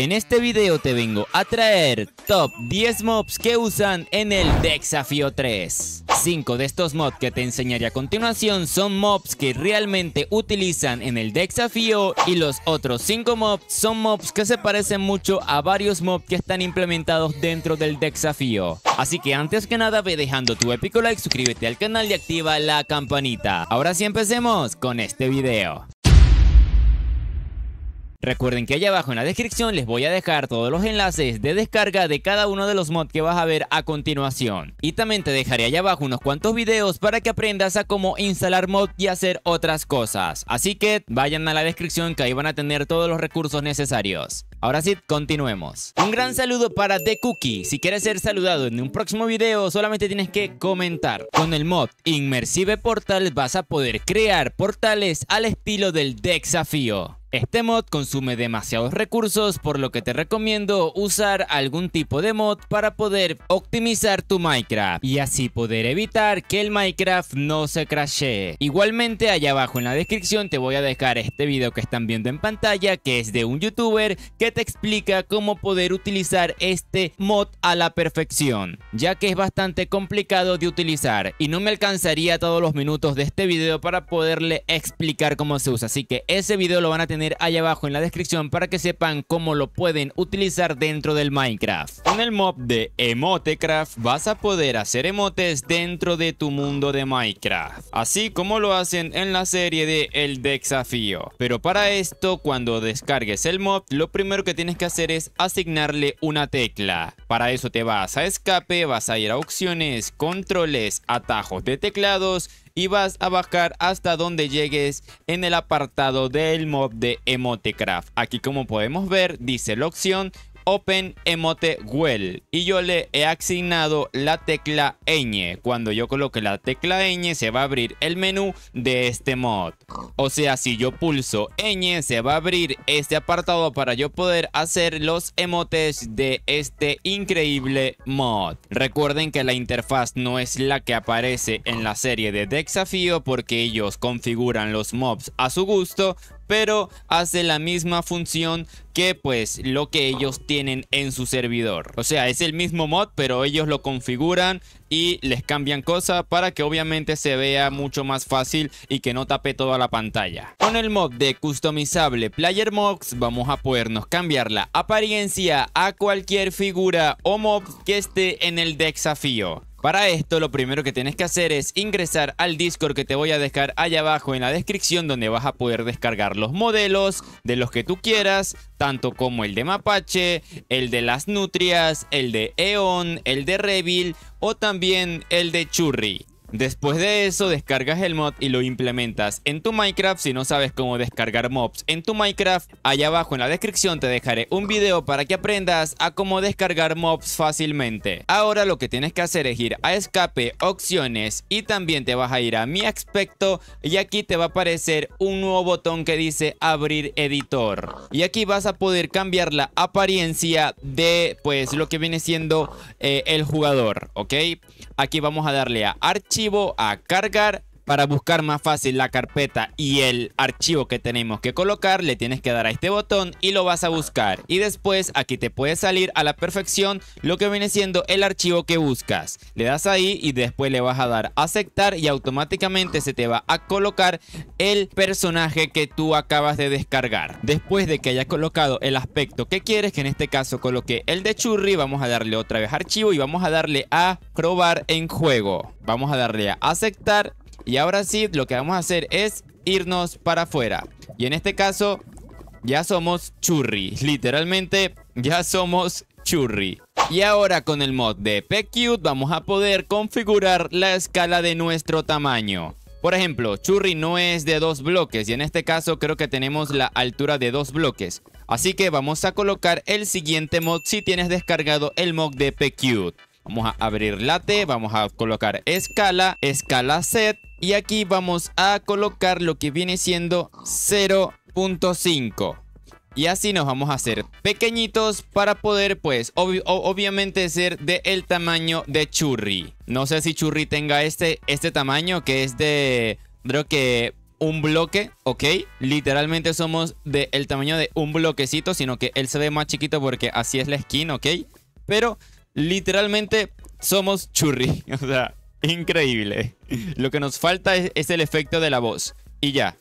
En este video te vengo a traer top 10 mobs que usan en el Dexafio 3. 5 de estos mobs que te enseñaré a continuación son mobs que realmente utilizan en el Dexafio y los otros 5 mobs son mobs que se parecen mucho a varios mobs que están implementados dentro del Dexafio. Así que antes que nada ve dejando tu épico like, suscríbete al canal y activa la campanita. Ahora sí empecemos con este video. Recuerden que allá abajo en la descripción les voy a dejar todos los enlaces de descarga de cada uno de los mods que vas a ver a continuación. Y también te dejaré allá abajo unos cuantos videos para que aprendas a cómo instalar mod y hacer otras cosas. Así que vayan a la descripción que ahí van a tener todos los recursos necesarios. Ahora sí, continuemos. Un gran saludo para The Cookie. Si quieres ser saludado en un próximo video, solamente tienes que comentar. Con el mod Inmersive Portal vas a poder crear portales al estilo del desafío. Este mod consume demasiados recursos por lo que te recomiendo usar algún tipo de mod para poder optimizar tu Minecraft y así poder evitar que el Minecraft no se crashee. Igualmente allá abajo en la descripción te voy a dejar este video que están viendo en pantalla que es de un youtuber que te explica cómo poder utilizar este mod a la perfección ya que es bastante complicado de utilizar y no me alcanzaría todos los minutos de este video para poderle explicar cómo se usa así que ese video lo van a tener ahí abajo en la descripción para que sepan cómo lo pueden utilizar dentro del Minecraft. Con el mob de Emotecraft vas a poder hacer emotes dentro de tu mundo de Minecraft, así como lo hacen en la serie de El Desafío. Pero para esto, cuando descargues el mob, lo primero que tienes que hacer es asignarle una tecla. Para eso te vas a escape, vas a ir a opciones, controles, atajos de teclados y vas a bajar hasta donde llegues en el apartado del mod de Emotecraft. Aquí como podemos ver dice la opción open emote well y yo le he asignado la tecla ñ. Cuando yo coloque la tecla ñ se va a abrir el menú de este mod. O sea, si yo pulso ñ se va a abrir este apartado para yo poder hacer los emotes de este increíble mod. Recuerden que la interfaz no es la que aparece en la serie de desafío porque ellos configuran los mobs a su gusto, pero hace la misma función que pues lo que ellos tienen en su servidor. O sea, es el mismo mod, pero ellos lo configuran y les cambian cosas para que obviamente se vea mucho más fácil y que no tape toda la pantalla. Con el mod de customizable Player Mobs vamos a podernos cambiar la apariencia a cualquier figura o mob que esté en el desafío. Para esto lo primero que tienes que hacer es ingresar al Discord que te voy a dejar allá abajo en la descripción donde vas a poder descargar los modelos de los que tú quieras, tanto como el de Mapache, el de las Nutrias, el de Eon, el de Revil o también el de Churri. Después de eso descargas el mod y lo implementas en tu Minecraft. Si no sabes cómo descargar mobs en tu Minecraft, allá abajo en la descripción te dejaré un video para que aprendas a cómo descargar mobs fácilmente. Ahora lo que tienes que hacer es ir a escape, opciones y también te vas a ir a mi aspecto y aquí te va a aparecer un nuevo botón que dice abrir editor. Y aquí vas a poder cambiar la apariencia de pues lo que viene siendo eh, el jugador, ¿ok? Aquí vamos a darle a archivo, a cargar para buscar más fácil la carpeta y el archivo que tenemos que colocar, le tienes que dar a este botón y lo vas a buscar. Y después aquí te puede salir a la perfección lo que viene siendo el archivo que buscas. Le das ahí y después le vas a dar a aceptar y automáticamente se te va a colocar el personaje que tú acabas de descargar. Después de que hayas colocado el aspecto que quieres, que en este caso coloque el de Churri, vamos a darle otra vez archivo y vamos a darle a probar en juego. Vamos a darle a aceptar y ahora sí, lo que vamos a hacer es irnos para afuera. Y en este caso, ya somos churri. Literalmente, ya somos churri. Y ahora con el mod de PetCute vamos a poder configurar la escala de nuestro tamaño. Por ejemplo, churri no es de dos bloques y en este caso creo que tenemos la altura de dos bloques. Así que vamos a colocar el siguiente mod si tienes descargado el mod de PetCute. Vamos a abrir late, vamos a colocar escala, escala set y aquí vamos a colocar lo que viene siendo 0.5. Y así nos vamos a hacer pequeñitos para poder pues obviamente ser del el tamaño de Churri. No sé si Churri tenga este, este tamaño que es de creo que un bloque, ¿ok? Literalmente somos del el tamaño de un bloquecito, sino que él se ve más chiquito porque así es la skin, ¿ok? Pero literalmente somos churri. O sea, increíble. Lo que nos falta es, el efecto de la voz. Y ya.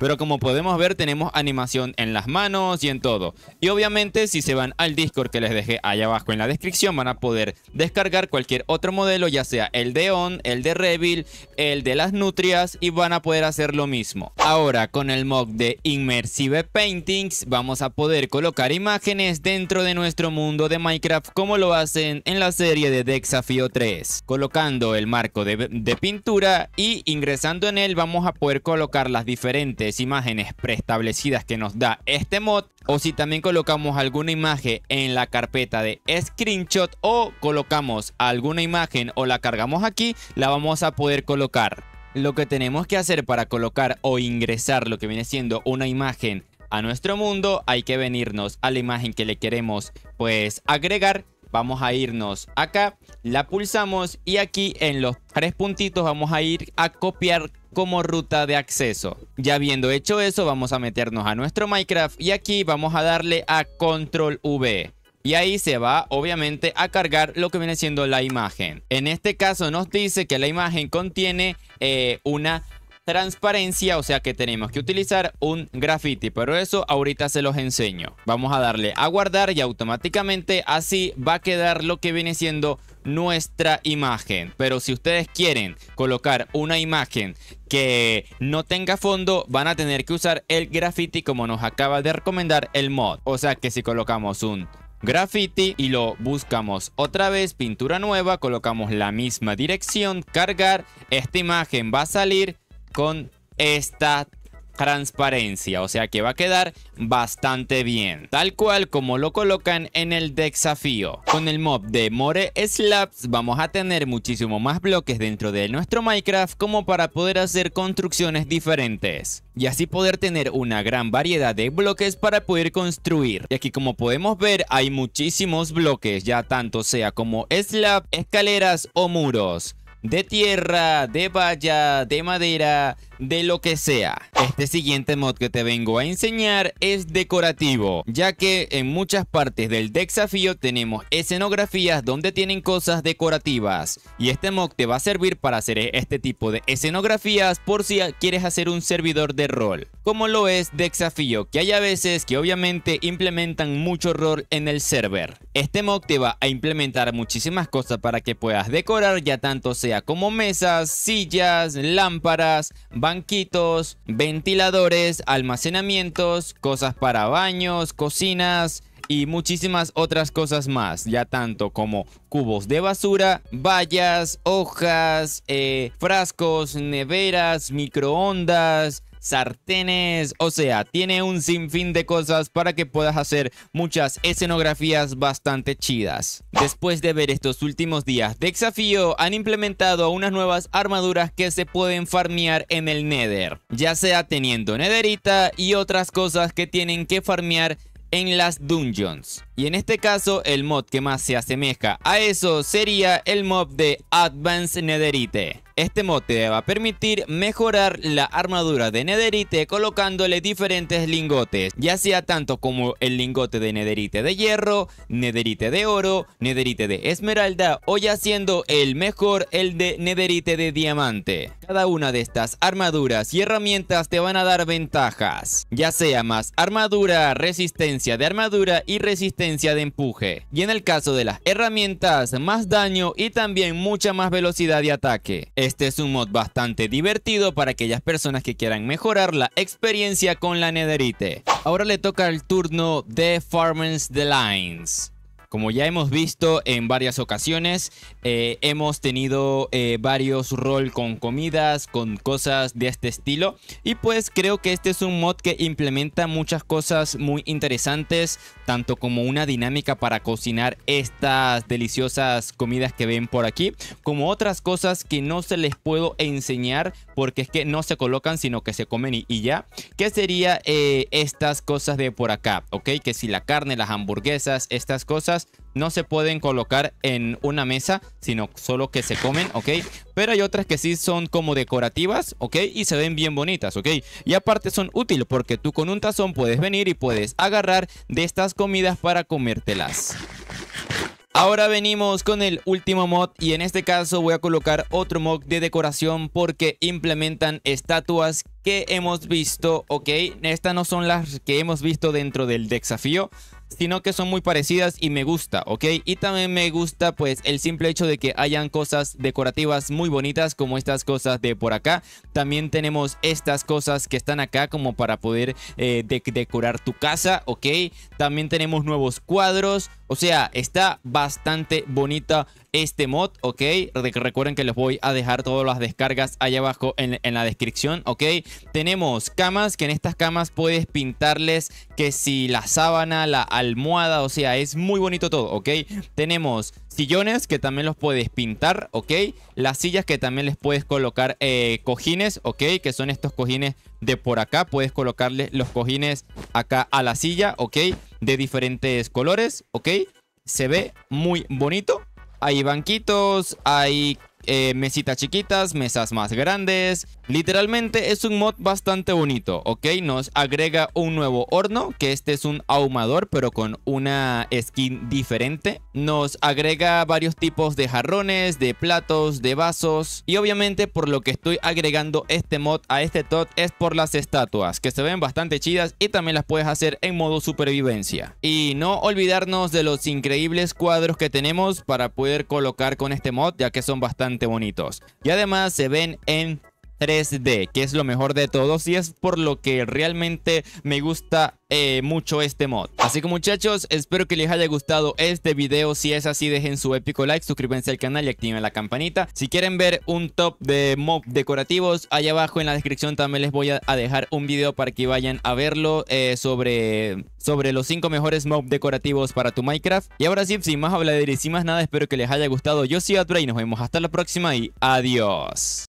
Pero como podemos ver tenemos animación en las manos y en todo. Y obviamente si se van al Discord que les dejé ahí abajo en la descripción van a poder descargar cualquier otro modelo, ya sea el de ON, el de Revil, el de las Nutrias y van a poder hacer lo mismo. Ahora con el mod de Immersive Paintings vamos a poder colocar imágenes dentro de nuestro mundo de Minecraft como lo hacen en la serie de Desafío 3. Colocando el marco de, de pintura y ingresando en él vamos a poder colocar las diferentes imágenes preestablecidas que nos da este mod o si también colocamos alguna imagen en la carpeta de screenshot o colocamos alguna imagen o la cargamos aquí, la vamos a poder colocar. Lo que tenemos que hacer para colocar o ingresar lo que viene siendo una imagen a nuestro mundo, hay que venirnos a la imagen que le queremos pues agregar vamos a irnos acá, la pulsamos y aquí en los tres puntitos vamos a ir a copiar como ruta de acceso. Ya habiendo hecho eso, vamos a meternos a nuestro Minecraft y aquí vamos a darle a Control V. Y ahí se va obviamente a cargar lo que viene siendo la imagen. En este caso nos dice que la imagen contiene eh, una transparencia, o sea que tenemos que utilizar un graffiti, pero eso ahorita se los enseño. Vamos a darle a guardar y automáticamente así va a quedar lo que viene siendo nuestra imagen. Pero si ustedes quieren colocar una imagen que no tenga fondo, van a tener que usar el graffiti como nos acaba de recomendar el mod. O sea que si colocamos un graffiti y lo buscamos otra vez, pintura nueva, colocamos la misma dirección, cargar, esta imagen va a salir con esta transparencia, o sea que va a quedar bastante bien, tal cual como lo colocan en el desafío. Con el mob de More Slabs vamos a tener muchísimo más bloques dentro de nuestro Minecraft como para poder hacer construcciones diferentes y así poder tener una gran variedad de bloques para poder construir. Y aquí como podemos ver hay muchísimos bloques, ya tanto sea como slab, escaleras o muros, de tierra, de valla, de madera, de lo que sea. Este siguiente mod que te vengo a enseñar es decorativo, ya que en muchas partes del desafío tenemos escenografías donde tienen cosas decorativas y este mod te va a servir para hacer este tipo de escenografías por si quieres hacer un servidor de rol, como lo es desafío, que hay a veces que obviamente implementan mucho rol en el server. Este mod te va a implementar muchísimas cosas para que puedas decorar ya tanto sea como mesas, sillas, lámparas, banquitos, ventiladores, almacenamientos, cosas para baños, cocinas y muchísimas otras cosas más, ya tanto como cubos de basura, vallas, hojas, eh, frascos, neveras, microondas, sartenes, o sea, tiene un sinfín de cosas para que puedas hacer muchas escenografías bastante chidas. Después de ver estos últimos días de desafío, han implementado unas nuevas armaduras que se pueden farmear en el Nether, ya sea teniendo nederita y otras cosas que tienen que farmear en las dungeons. Y en este caso, el mod que más se asemeja a eso sería el mod de Advanced Netherite. Este mote va a permitir mejorar la armadura de nederite colocándole diferentes lingotes, ya sea tanto como el lingote de nederite de hierro, nederite de oro, nederite de esmeralda o ya siendo el mejor el de nederite de diamante. Cada una de estas armaduras y herramientas te van a dar ventajas, ya sea más armadura, resistencia de armadura y resistencia de empuje. Y en el caso de las herramientas, más daño y también mucha más velocidad de ataque. Este es un mod bastante divertido para aquellas personas que quieran mejorar la experiencia con la netherite. Ahora le toca el turno de Farmers the Lines. Como ya hemos visto en varias ocasiones, eh, hemos tenido eh, varios roll con comidas, con cosas de este estilo. Y pues creo que este es un mod que implementa muchas cosas muy interesantes, tanto como una dinámica para cocinar estas deliciosas comidas que ven por aquí, como otras cosas que no se les puedo enseñar porque es que no se colocan, sino que se comen y, ya. ¿Qué sería eh, estas cosas de por acá? ¿Ok? Que si la carne, las hamburguesas, estas cosas no se pueden colocar en una mesa, sino solo que se comen, ¿ok? Pero hay otras que sí son como decorativas, ¿ok? Y se ven bien bonitas, ¿ok? Y aparte son útiles porque tú con un tazón puedes venir y puedes agarrar de estas comidas para comértelas. Ahora venimos con el último mod y en este caso voy a colocar otro mod de decoración porque implementan estatuas que hemos visto, ok, estas no son las que hemos visto dentro del desafío, sino que son muy parecidas y me gusta, ok, y también me gusta pues el simple hecho de que hayan cosas decorativas muy bonitas como estas cosas de por acá, también tenemos estas cosas que están acá como para poder eh, decorar tu casa, ok, también tenemos nuevos cuadros, o sea, está bastante bonita este mod, ¿ok? Recuerden que les voy a dejar todas las descargas allá abajo en, la descripción, ¿ok? Tenemos camas, que en estas camas puedes pintarles que si la sábana, la almohada, o sea, es muy bonito todo, ¿ok? Tenemos sillones que también los puedes pintar, ¿ok? Las sillas que también les puedes colocar eh, cojines, ¿ok? Que son estos cojines de por acá, puedes colocarle los cojines acá a la silla, ¿ok? De diferentes colores, ¿ok? Se ve muy bonito, hay banquitos, hay eh, mesitas chiquitas, mesas más grandes. Literalmente es un mod bastante bonito, ¿ok? Nos agrega un nuevo horno, que este es un ahumador, pero con una skin diferente. Nos agrega varios tipos de jarrones, de platos, de vasos. Y obviamente por lo que estoy agregando este mod a este tot es por las estatuas, que se ven bastante chidas y también las puedes hacer en modo supervivencia. Y no olvidarnos de los increíbles cuadros que tenemos para poder colocar con este mod, ya que son bastante bonitos. Y además se ven en 3D, que es lo mejor de todos y es por lo que realmente me gusta eh, mucho este mod. Así que muchachos, espero que les haya gustado este video. Si es así, dejen su épico like, suscríbanse al canal y activen la campanita. Si quieren ver un top de mob decorativos, allá abajo en la descripción también les voy a dejar un video para que vayan a verlo eh, sobre, sobre los 5 mejores mob decorativos para tu Minecraft. Y ahora sí, sin más hablar y sin más nada, espero que les haya gustado. Yo soy Atra y nos vemos hasta la próxima y adiós.